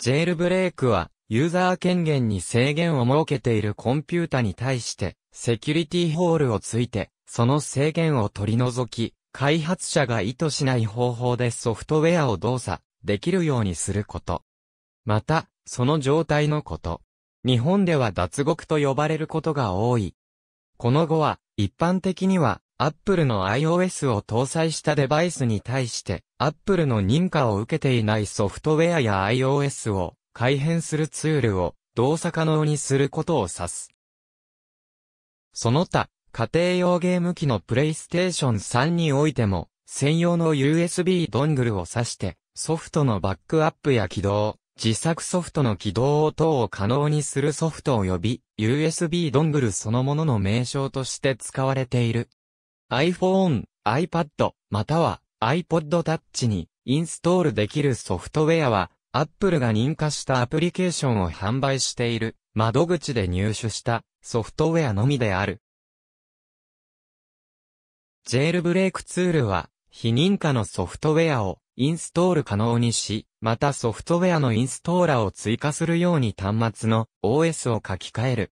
ジェールブレイクは、ユーザー権限に制限を設けているコンピュータに対して、セキュリティホールをついて、その制限を取り除き、開発者が意図しない方法でソフトウェアを動作できるようにすること。また、その状態のこと。日本では脱獄と呼ばれることが多い。この後は、一般的には、Apple の iOS を搭載したデバイスに対して、アップルの認可を受けていないソフトウェアや iOS を改変するツールを動作可能にすることを指す。その他、家庭用ゲーム機の PlayStation 3においても、専用の USB ドングルを挿して、ソフトのバックアップや起動、自作ソフトの起動等を可能にするソフトを呼び、USB ドングルそのものの名称として使われている。iPhone、iPad、または iPod Touch にインストールできるソフトウェアは、Apple が認可したアプリケーションを販売している窓口で入手したソフトウェアのみである。ジェールブレイクツールは、非認可のソフトウェアをインストール可能にし、またソフトウェアのインストーラーを追加するように端末の OS を書き換える。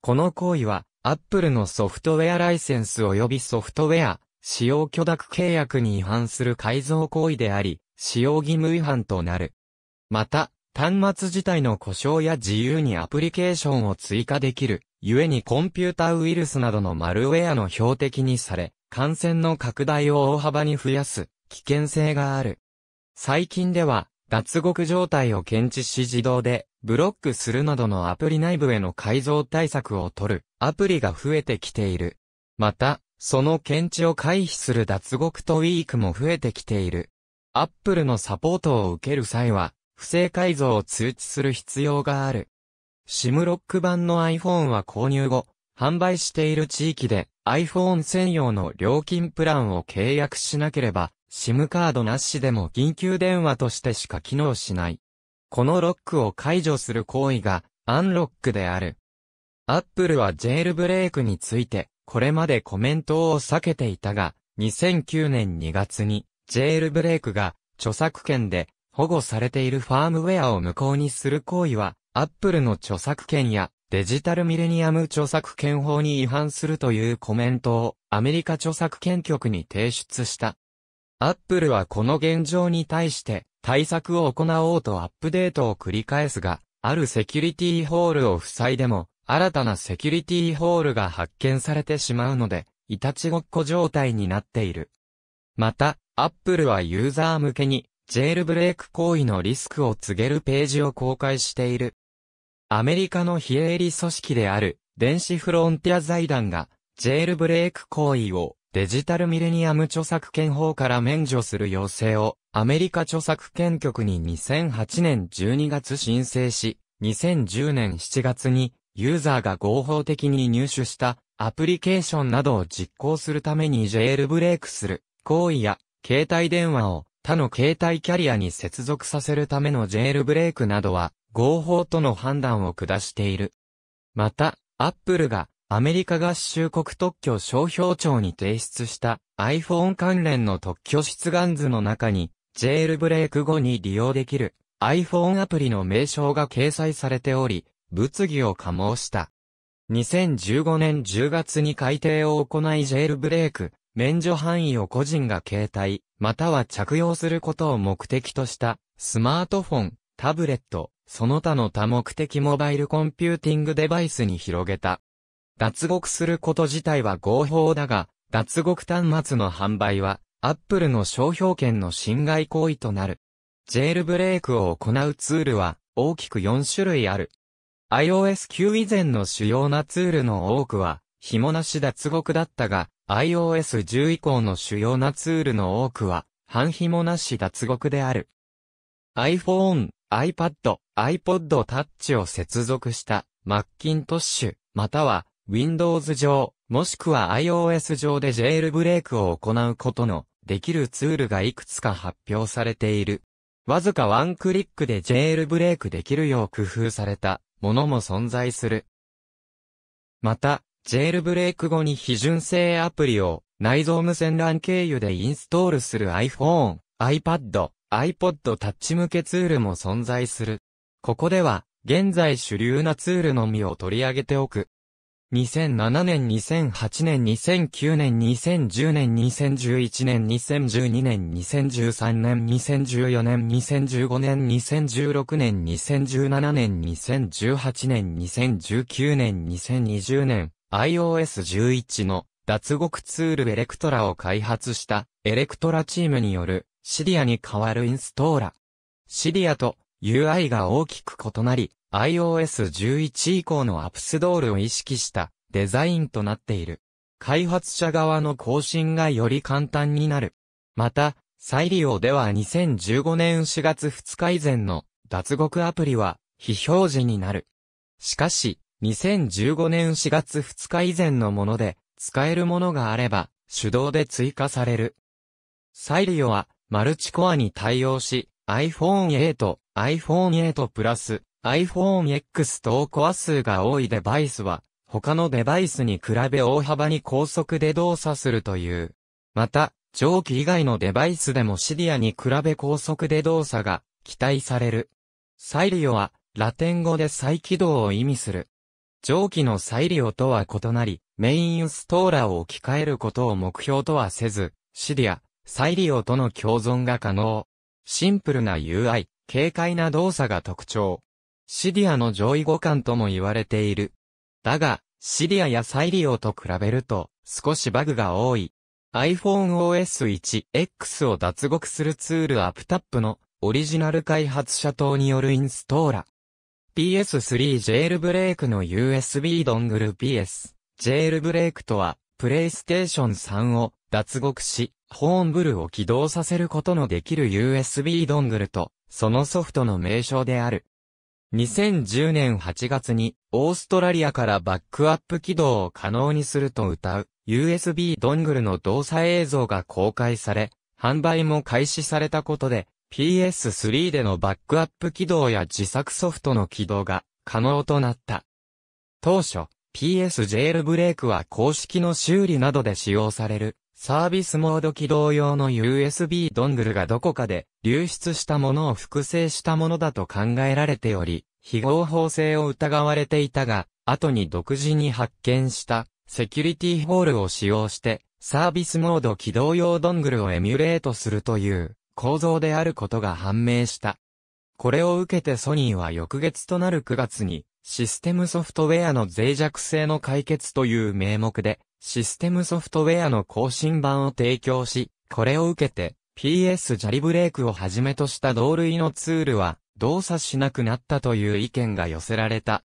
この行為は、Apple のソフトウェアライセンス及びソフトウェア使用許諾契約に違反する改造行為であり、使用義務違反となる。また、端末自体の故障や自由にアプリケーションを追加できる、故にコンピュータウイルスなどのマルウェアの標的にされ、感染の拡大を大幅に増やす危険性がある。最近では、脱獄状態を検知し自動でブロックするなどのアプリ内部への改造対策を取るアプリが増えてきている。また、その検知を回避する脱獄とウィークも増えてきている。アップルのサポートを受ける際は、不正改造を通知する必要がある。シムロック版の iPhone は購入後、販売している地域で iPhone 専用の料金プランを契約しなければ、SIM カードなしでも緊急電話としてしか機能しない。このロックを解除する行為がアンロックである。アップルはジェールブレイクについて、これまでコメントを避けていたが、2009年2月に、ジェールブレイクが、著作権で、保護されているファームウェアを無効にする行為は、アップルの著作権や、デジタルミレニアム著作権法に違反するというコメントを、アメリカ著作権局に提出した。アップルはこの現状に対して、対策を行おうとアップデートを繰り返すが、あるセキュリティホールを塞いでも、新たなセキュリティホールが発見されてしまうので、いたちごっこ状態になっている。また、アップルはユーザー向けに、ジェールブレイク行為のリスクを告げるページを公開している。アメリカの非営利組織である、電子フロンティア財団が、ジェールブレイク行為を、デジタルミレニアム著作権法から免除する要請を、アメリカ著作権局に2008年12月申請し、2010年7月にユーザーが合法的に入手したアプリケーションなどを実行するためにジェールブレイクする行為や携帯電話を他の携帯キャリアに接続させるためのジェールブレイクなどは合法との判断を下している。また、アップルがアメリカ合衆国特許商標庁に提出した iPhone 関連の特許出願図の中にジェールブレイク後に利用できる iPhone アプリの名称が掲載されており、物議を醸した。2015年10月に改定を行いジェールブレイク、免除範囲を個人が携帯、または着用することを目的とした、スマートフォン、タブレット、その他の多目的モバイルコンピューティングデバイスに広げた。脱獄すること自体は合法だが、脱獄端末の販売は、アップルの商標権の侵害行為となる。ジェールブレイクを行うツールは、大きく4種類ある。iOS9 以前の主要なツールの多くは、紐なし脱獄だったが、iOS10 以降の主要なツールの多くは、半紐なし脱獄である。iPhone、iPad、iPod Touch を接続した Macintosh、または Windows 上、もしくは iOS 上でジェールブレイクを行うことのできるツールがいくつか発表されている。わずかワンクリックでジェールブレイクできるよう工夫されたものも存在する。また、ジェールブレイク後に非純正アプリを内蔵無線 LAN 経由でインストールする iPhone、iPad、iPod Touch 向けツールも存在する。ここでは、現在主流なツールのみを取り上げておく。2007年、2008年、2009年、2010年、2011年、2012年、2013年、2014年、2015年、2016年、2017年、2018年、2019年、2020年、iOS11 の脱獄ツールエレクトラを開発したエレクトラチームによるシリアに代わるインストーラ。シリアと UI が大きく異なり、iOS11 以降のアップスドールを意識したデザインとなっている。開発者側の更新がより簡単になる。また、再利用では2015年4月2日以前の脱獄アプリは非表示になる。しかし、2015年4月2日以前のもので使えるものがあれば手動で追加される。イリオはマルチコアに対応し、iPhone8、iPhone8 プラス、iPhoneX 等コア数が多いデバイスは、他のデバイスに比べ大幅に高速で動作するという。また、蒸気以外のデバイスでもシディアに比べ高速で動作が期待される。サイリオは、ラテン語で再起動を意味する。蒸気のサイリオとは異なり、メインインストーラーを置き換えることを目標とはせず、シディア、サイリオとの共存が可能。シンプルな UI、軽快な動作が特徴。シディアの上位互換とも言われている。だが、シディアやサイリオと比べると、少しバグが多い。iPhone OS1X を脱獄するツールアップタップのオリジナル開発者等によるインストーラ。PS3 ジェールブレイクの USB ドングル PS。ジェールブレイクとは、プレイステーション3を脱獄し、ホーンブルを起動させることのできる USB ドングルと、そのソフトの名称である。2010年8月に、オーストラリアからバックアップ起動を可能にすると歌う、USB ドングルの動作映像が公開され、販売も開始されたことで、PS3 でのバックアップ起動や自作ソフトの起動が可能となった。当初、PS ジェールブレイクは公式の修理などで使用されるサービスモード起動用の USB ドングルがどこかで流出したものを複製したものだと考えられており、非合法性を疑われていたが、後に独自に発見したセキュリティホールを使用してサービスモード起動用ドングルをエミュレートするという構造であることが判明した。これを受けてソニーは翌月となる9月にシステムソフトウェアの脆弱性の解決という名目でシステムソフトウェアの更新版を提供し、これを受けて PS ジャリブレイクをはじめとした同類のツールは動作しなくなったという意見が寄せられた。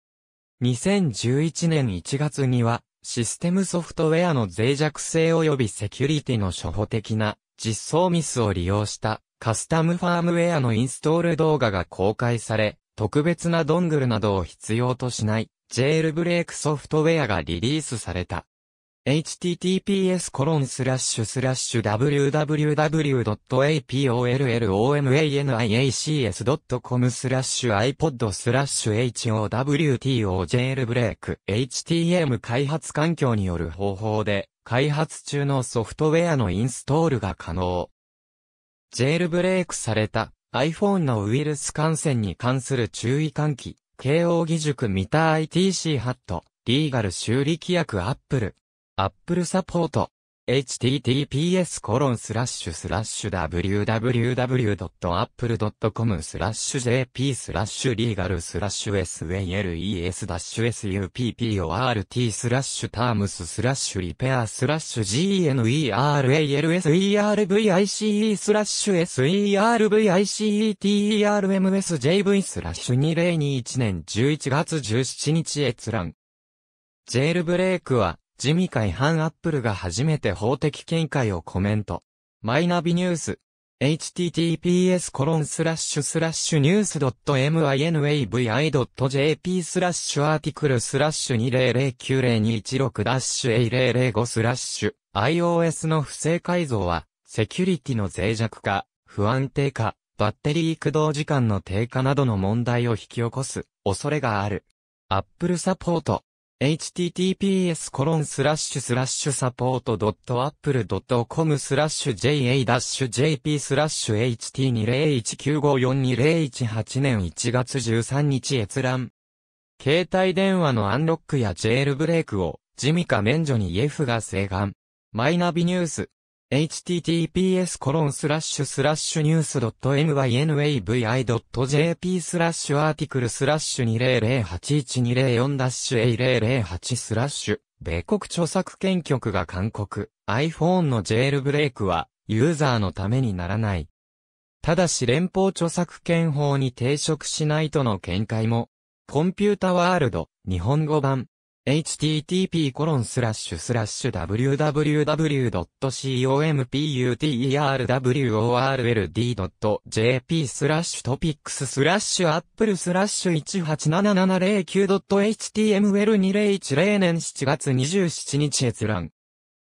2011年1月には、システムソフトウェアの脆弱性及びセキュリティの初歩的な実装ミスを利用したカスタムファームウェアのインストール動画が公開され、特別なドングルなどを必要としないジェールブレイクソフトウェアがリリースされた。https://www.apollomacs.com n a スラッシュ ipod スラッシュ howtojl ブレイク htm 開発環境による方法で開発中のソフトウェアのインストールが可能。ジェールブレイクされた iPhone のウイルス感染に関する注意喚起、慶応義塾三田 ITC ハット、リーガル修理規約アップル。Apple サポート https コロンスラッシュスラッシュ www.apple.com スラッシュ jp スラッシュリーガルスラッシュ sales support スラッシュタームススラッシュリペアスラッシュ generalservice スラッシュ servictermsjv スラッシュ2021年11月17日閲覧ジェールブレイクは自民会反アップルが初めて法的見解をコメント。マイナビニュース。https コロンスラッシュスラッシュニュース .minavi.jp スラッシュアーティクルスラッシュ20090216ダッシュ A005 スラッシュ iOS の不正改造はセキュリティの脆弱化、不安定化、バッテリー駆動時間の低下などの問題を引き起こす恐れがある。アップルサポート https コロンスラッシュスラッシュサポートスラッシュ ja-jp スラッシュ ht2019542018 年1月13日閲覧。携帯電話のアンロックやジェールブレイクを、地味か免除に EF が請願。マイナビニュース。https コロンスラッシュスラッシュニュース .mynavi.jp スラッシュアーティクルスラッシュ20081204ダッシュ A008 スラッシュ米国著作権局が勧告 iPhone のジェールブレイクはユーザーのためにならない。ただし連邦著作権法に抵触しないとの見解もコンピュータワールド日本語版 http://www.computerworld.jp t o p i c s a p p l e 18770.html2010 9年7月27日閲覧。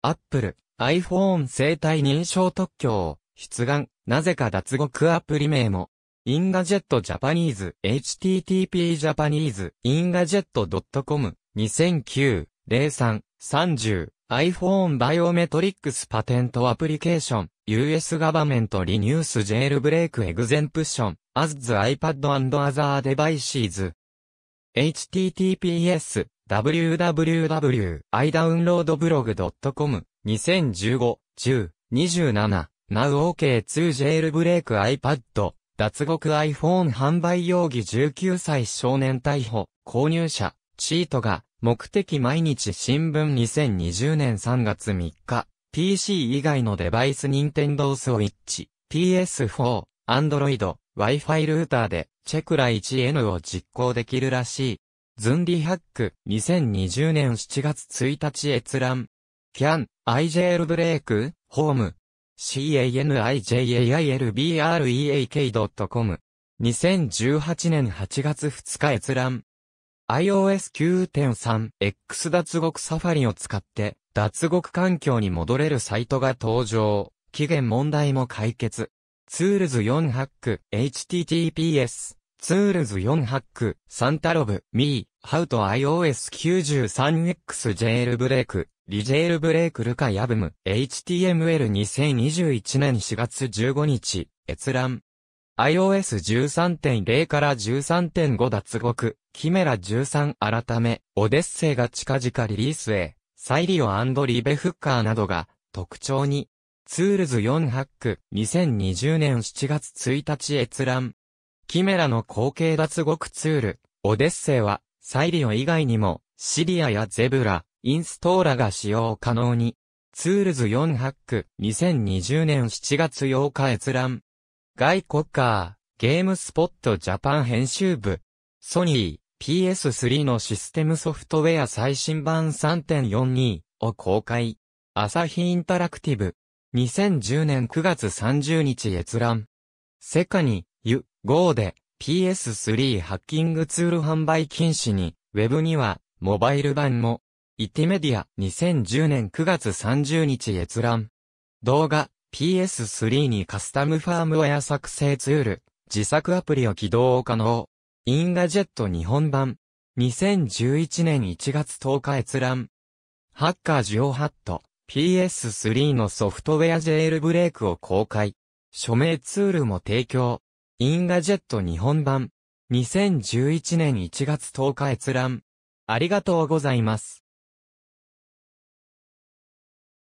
Apple iPhone 生体認証特許を出願、なぜか脱獄アプリ名も。インガジェットジャパニーズ、http ジャパニーズ、インガジェット .com 2009-03-30 iPhone Biometrics Patent Application US g o v e e r n m ガバメ e トリニ s Jailbreak Exemption as the iPad and other devices https www.idownloadblog.com 2015 10 27 Now OK 2 Jailbreak iPad 脱獄 iPhone 販売容疑19歳少年逮捕購入者チートが、目的毎日新聞2020年3月3日、PC 以外のデバイス Nintendo Switch、PS4、Android、Wi-Fi ルーターで、チェクラ 1N を実行できるらしい。ズンディハック、2020年7月1日閲覧。CAN、IJL ブレイク、ホーム。CANIJAILBREAK.com。2018年8月2日閲覧。iOS 9.3X 脱獄サファリを使って、脱獄環境に戻れるサイトが登場。期限問題も解決。ツールズ4ハック、https、ツールズ4ハック、サンタロブ、ミー、ハウト iOS93X ジェールブレイク、リジェールブレイクルカヤブム、HTML2021 年4月15日、閲覧。iOS 13.0から13.5脱獄、キメラ13改め、オデッセイが近々リリースへ、サイリオリベフッカーなどが特徴に、ツールズ4ハック、2020年7月1日閲覧。キメラの後継脱獄ツール、オデッセイは、サイリオ以外にも、シリアやゼブラ、インストーラが使用可能に。ツールズ4ハック、2020年7月8日閲覧。外国カー、ゲームスポットジャパン編集部。ソニー、PS3 のシステムソフトウェア最新版3.42を公開。アサヒインタラクティブ。2010年9月30日閲覧。セカに、ユ、ゴーで PS3 ハッキングツール販売禁止に、ウェブには、モバイル版も。イティメディア2010年9月30日閲覧。動画、PS3 にカスタムファームウェア作成ツール、自作アプリを起動可能。インガジェット日本版。2011年1月10日閲覧。ハッカージオハット。PS3 のソフトウェアジェールブレイクを公開。署名ツールも提供。インガジェット日本版。2011年1月10日閲覧。ありがとうございます。